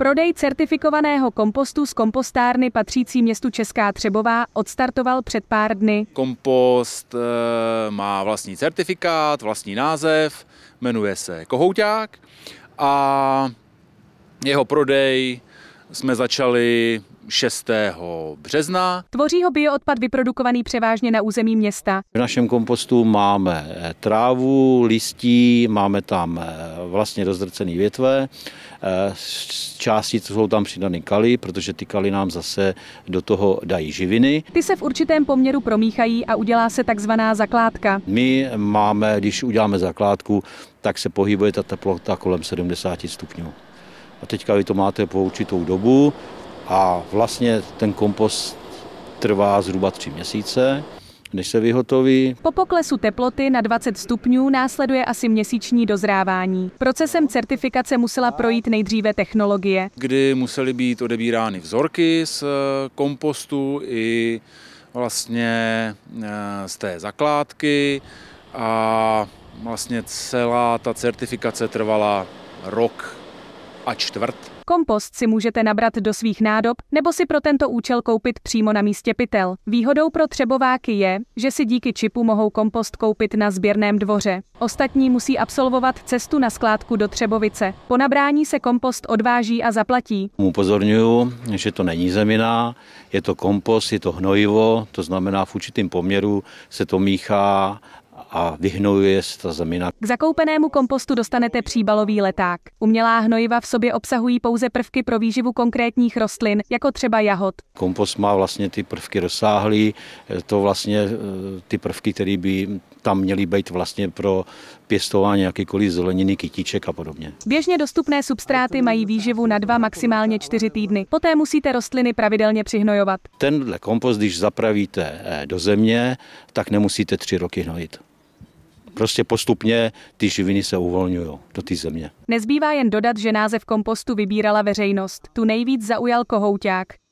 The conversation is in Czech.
Prodej certifikovaného kompostu z kompostárny patřící městu Česká Třebová odstartoval před pár dny. Kompost eh, má vlastní certifikát, vlastní název, jmenuje se Kohouták a jeho prodej jsme začali 6. března. Tvoří ho bioodpad vyprodukovaný převážně na území města. V našem kompostu máme eh, trávu, listí, máme tam eh, vlastně rozdrcený větve, části jsou tam přidany kaly, protože ty kaly nám zase do toho dají živiny. Ty se v určitém poměru promíchají a udělá se takzvaná zakládka. My máme, když uděláme zakládku, tak se pohybuje ta teplota kolem 70 stupňů. A teďka vy to máte po určitou dobu a vlastně ten kompost trvá zhruba tři měsíce než se vyhotoví. Po poklesu teploty na 20 stupňů následuje asi měsíční dozrávání. Procesem certifikace musela projít nejdříve technologie. Kdy musely být odebírány vzorky z eh, kompostu i vlastně eh, z té zakládky a vlastně celá ta certifikace trvala rok a čtvrt. Kompost si můžete nabrat do svých nádob nebo si pro tento účel koupit přímo na místě pytel. Výhodou pro třebováky je, že si díky čipu mohou kompost koupit na sběrném dvoře. Ostatní musí absolvovat cestu na skládku do Třebovice. Po nabrání se kompost odváží a zaplatí. Upozorňuju, že to není zemina, je to kompost, je to hnojivo, to znamená v určitém poměru se to míchá a vyhnojuje se ta zemina. K zakoupenému kompostu dostanete příbalový leták. Umělá hnojiva v sobě obsahují pouze prvky pro výživu konkrétních rostlin, jako třeba jahod. Kompost má vlastně ty prvky rozsáhlý, e, to vlastně e, ty prvky, které by tam měly být vlastně pro pěstování jakýkoliv zeleniny, kytíček a podobně. Běžně dostupné substráty mají výživu na dva, maximálně čtyři týdny. Poté musíte rostliny pravidelně přihnojovat. Tenhle kompost, když zapravíte e, do země, tak nemusíte tři roky hnojit prostě postupně ty živiny se uvolňují do té země. Nezbývá jen dodat, že název kompostu vybírala veřejnost. Tu nejvíc zaujal kohouták.